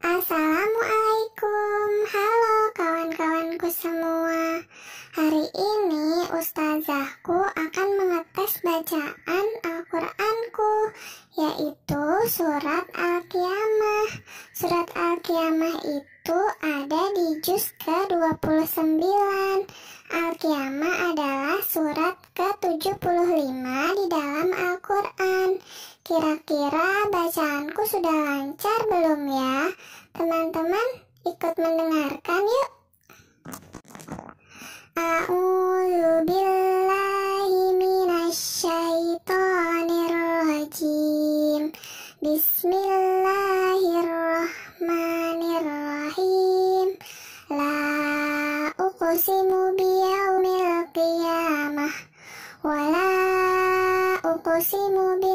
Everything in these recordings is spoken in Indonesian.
Assalamualaikum, halo kawan-kawanku semua. Hari ini ustazahku akan mengetes bacaan Al-Qur'anku, yaitu surat Al-Qiyamah. Surat Al-Qiyamah itu ada di juz ke-29. Al-Qiyamah adalah surat ke-75 di dalam Al-Qur'an. Kira-kira bacaanku sudah lancar belum ya? Teman-teman, ikut mendengarkan yuk. A'udzubillahi minasyaitonirrajim. rajim. Bismillahirrahmanirrahim. La uqsimu biyaumil qiyamah wa la uqsimu bi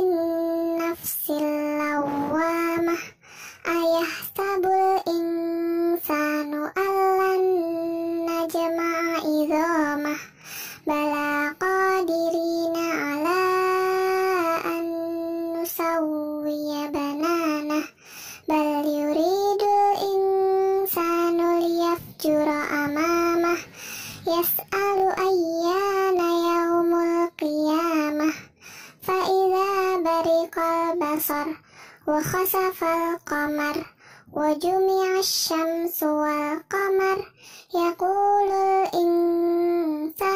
nafsil ayah sabul insanu alan najma idhamah bala qadirina ala an nusawwiya banana bal yuridu insanu liyafjura amamah yas'a البصر وخسف القمر وجمع الشمس والقمر يقول الإنسان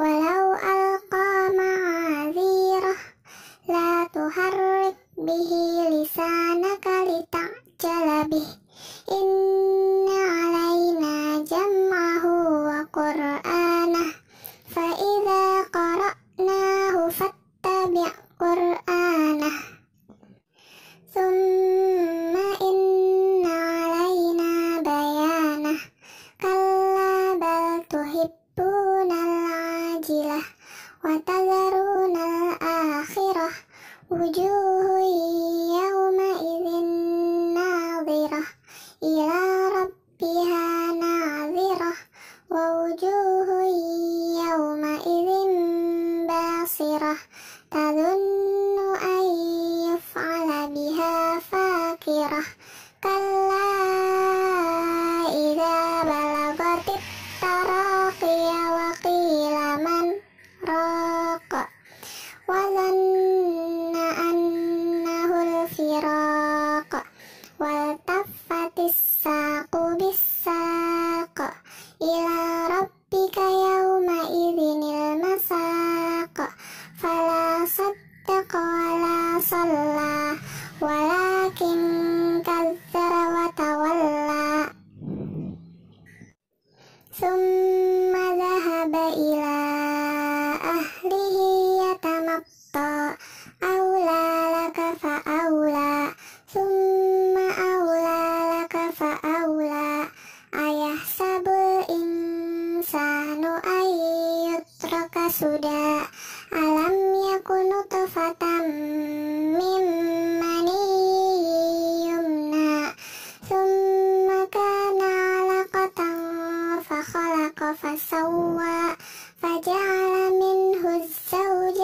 ولو ألقى معاذيره لا تحرك به لسانك لتعجل به إن علينا جمعه وقرآنه فإذا قرأناه فاتبع قرآنه وجوه يومئذ ناظرة إلى ربها ناظرة ووجوه يومئذ باصرة تظن أن يفعل بها فاكرة كلا Summa zahaba ila ahlihi yatamatta aula laka fa'awla Summa aula laka aula Ayah sabul insanu ayyutraka sudah Alam yakunu tufatamu فسوى فجعل منه الزوج